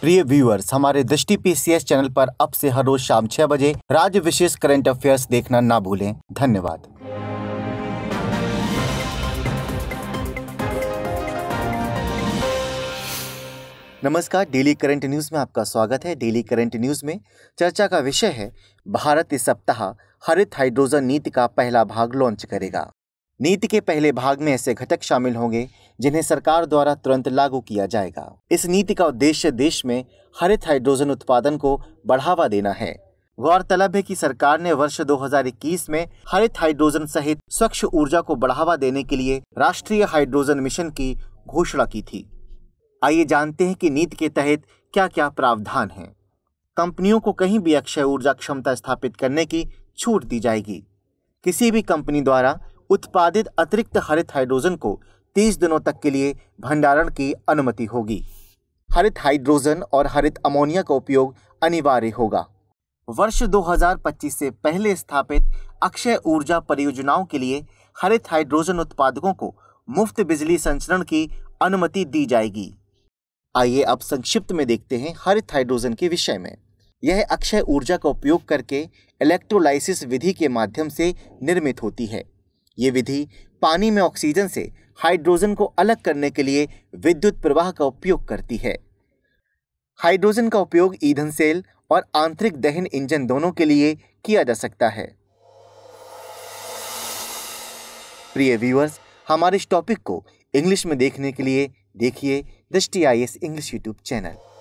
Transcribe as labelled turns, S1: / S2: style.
S1: प्रिय व्यूअर्स हमारे दृष्टि पीसीएस चैनल पर अब से हर रोज शाम छह बजे राज्य विशेष करंट अफेयर्स देखना ना भूलें धन्यवाद नमस्कार डेली करंट न्यूज में आपका स्वागत है डेली करंट न्यूज में चर्चा का विषय है भारत इस सप्ताह हरित हाइड्रोजन नीति का पहला भाग लॉन्च करेगा नीति के पहले भाग में ऐसे घटक शामिल होंगे जिन्हें सरकार द्वारा तुरंत लागू किया जाएगा इस नीति का उद्देश्य देश में हरित हाइड्रोजन उत्पादन को बढ़ावा देना है गौरतलब है कि सरकार ने वर्ष 2021 में हरित हाइड्रोजन सहित स्वच्छ ऊर्जा को बढ़ावा देने के लिए राष्ट्रीय हाइड्रोजन मिशन की घोषणा की थी आइए जानते हैं कि नीति के तहत क्या क्या प्रावधान हैं कंपनियों को कहीं भी अक्षय ऊर्जा क्षमता स्थापित करने की छूट दी जाएगी किसी भी कंपनी द्वारा उत्पादित अतिरिक्त हरित हाइड्रोजन को तीस दिनों तक के लिए भंडारण की अनुमति होगी हरित हाइड्रोजन और हरित अमोनिया का उपयोग अनिवार्य होगा वर्ष 2025 से पहले स्थापित अक्षय ऊर्जा परियोजनाओं के लिए हरित हाइड्रोजन उत्पादकों को मुफ्त बिजली संचरण की अनुमति दी जाएगी आइए अब संक्षिप्त में देखते हैं हरित हाइड्रोजन के विषय में यह अक्षय ऊर्जा का उपयोग करके इलेक्ट्रोलाइसिस विधि के माध्यम से निर्मित होती है ये विधि पानी में ऑक्सीजन से हाइड्रोजन को अलग करने के लिए विद्युत प्रवाह का उपयोग करती है हाइड्रोजन का उपयोग ईंधन सेल और आंतरिक दहन इंजन दोनों के लिए किया जा सकता है प्रिय व्यूअर्स हमारे इस टॉपिक को इंग्लिश में देखने के लिए देखिए दृष्टि आई इंग्लिश यूट्यूब चैनल